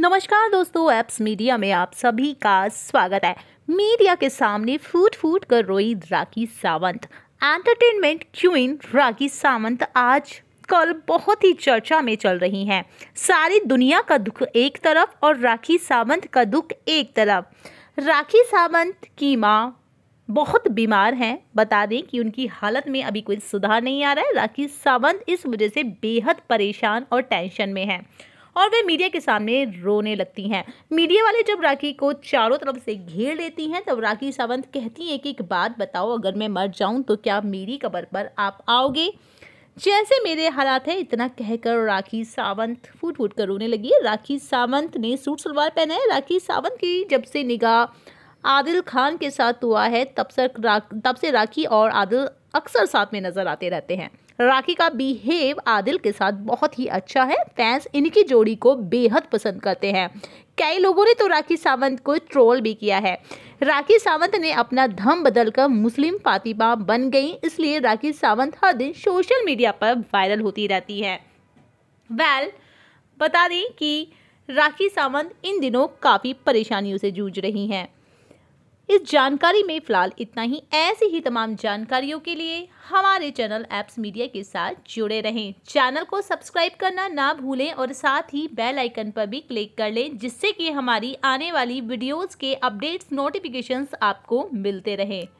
नमस्कार दोस्तों apps media में आप सभी का स्वागत है मीडिया के सामने फूट फूट कर रोई राखी सावंत एंटरटेनमेंट क्वीन राखी सावंत आज कल बहुत ही चर्चा में चल रही हैं सारी दुनिया का दुख एक तरफ और राखी सावंत का दुख एक तरफ राखी सावंत की माँ बहुत बीमार हैं बता दें कि उनकी हालत में अभी कोई सुधार नहीं आ रहा है राखी सावंत इस वजह से बेहद परेशान और टेंशन में हैं और वे मीडिया के सामने रोने लगती हैं मीडिया वाले जब राखी को चारों तरफ से घेर लेती हैं तब राखी सावंत कहती हैं कि एक बात बताओ अगर मैं मर जाऊं तो क्या मेरी कबर पर आप आओगे जैसे मेरे हालात है इतना कहकर राखी सावंत फूट फूट कर रोने लगी राखी सावंत ने सूट सलवार पहना है राखी सावंत की जब से निगाह आदिल खान के साथ हुआ है तब से तब से राखी और आदिल अक्सर साथ में नज़र आते रहते हैं राखी का बिहेव आदिल के साथ बहुत ही अच्छा है फैंस इनकी जोड़ी को बेहद पसंद करते हैं कई लोगों ने तो राखी सावंत को ट्रोल भी किया है राखी सावंत ने अपना धम बदलकर मुस्लिम फातिमा बन गई इसलिए राखी सावंत हर दिन सोशल मीडिया पर वायरल होती रहती है वेल well, बता दें कि राखी सावंत इन दिनों काफ़ी परेशानियों से जूझ रही हैं इस जानकारी में फिलहाल इतना ही ऐसी ही तमाम जानकारियों के लिए हमारे चैनल एप्स मीडिया के साथ जुड़े रहें चैनल को सब्सक्राइब करना ना भूलें और साथ ही बेल आइकन पर भी क्लिक कर लें जिससे कि हमारी आने वाली वीडियोज़ के अपडेट्स नोटिफिकेशंस आपको मिलते रहें